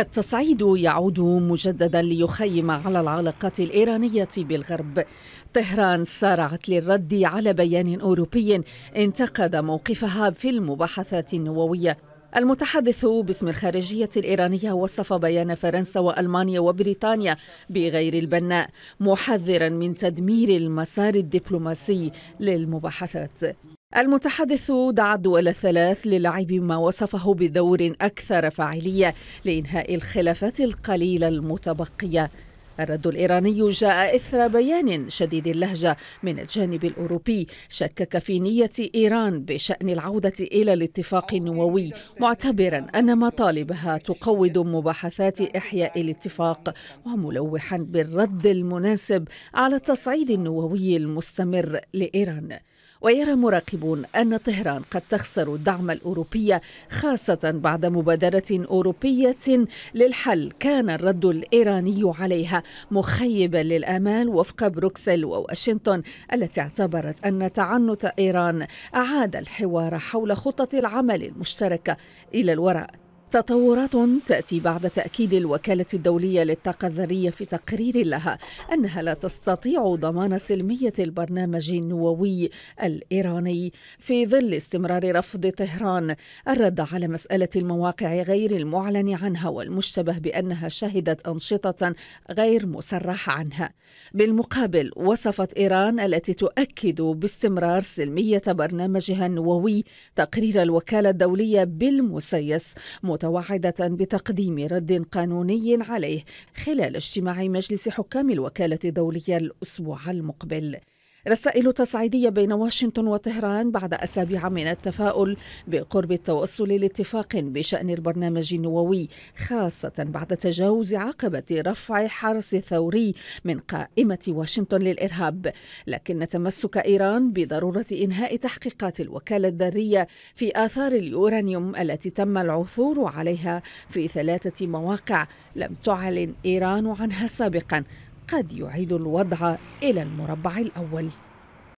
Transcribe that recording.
التصعيد يعود مجددا ليخيم على العلاقات الايرانيه بالغرب طهران سارعت للرد على بيان اوروبي انتقد موقفها في المباحثات النوويه المتحدث باسم الخارجية الإيرانية وصف بيان فرنسا وألمانيا وبريطانيا بغير البناء محذرا من تدمير المسار الدبلوماسي للمباحثات المتحدث دعا الدول الثلاث للعب ما وصفه بدور أكثر فاعلية لإنهاء الخلافات القليلة المتبقية الرد الإيراني جاء إثر بيان شديد اللهجة من الجانب الأوروبي شكك في نية إيران بشأن العودة إلى الاتفاق النووي معتبرا أن مطالبها تقوض مباحثات إحياء الاتفاق وملوحا بالرد المناسب على التصعيد النووي المستمر لإيران ويرى مراقبون أن طهران قد تخسر الدعم الأوروبي خاصة بعد مبادرة أوروبية للحل كان الرد الإيراني عليها مخيبا للآمال وفق بروكسل وواشنطن التي اعتبرت أن تعنت إيران أعاد الحوار حول خطة العمل المشتركة إلى الوراء تطورات تأتي بعد تأكيد الوكالة الدولية للطاقة الذرية في تقرير لها أنها لا تستطيع ضمان سلمية البرنامج النووي الإيراني في ظل استمرار رفض طهران الرد على مسألة المواقع غير المعلن عنها والمشتبه بأنها شهدت أنشطة غير مصرح عنها. بالمقابل وصفت إيران التي تؤكد باستمرار سلمية برنامجها النووي تقرير الوكالة الدولية بالمسيس متوقع متوعدة بتقديم رد قانوني عليه خلال اجتماع مجلس حكام الوكالة الدولية الأسبوع المقبل رسائل تصعيدية بين واشنطن وطهران بعد أسابيع من التفاؤل بقرب التوصل لاتفاق بشأن البرنامج النووي خاصة بعد تجاوز عقبة رفع حرس ثوري من قائمة واشنطن للإرهاب لكن تمسك إيران بضرورة إنهاء تحقيقات الوكالة الذرية في آثار اليورانيوم التي تم العثور عليها في ثلاثة مواقع لم تعلن إيران عنها سابقا قد يعيد الوضع إلى المربع الأول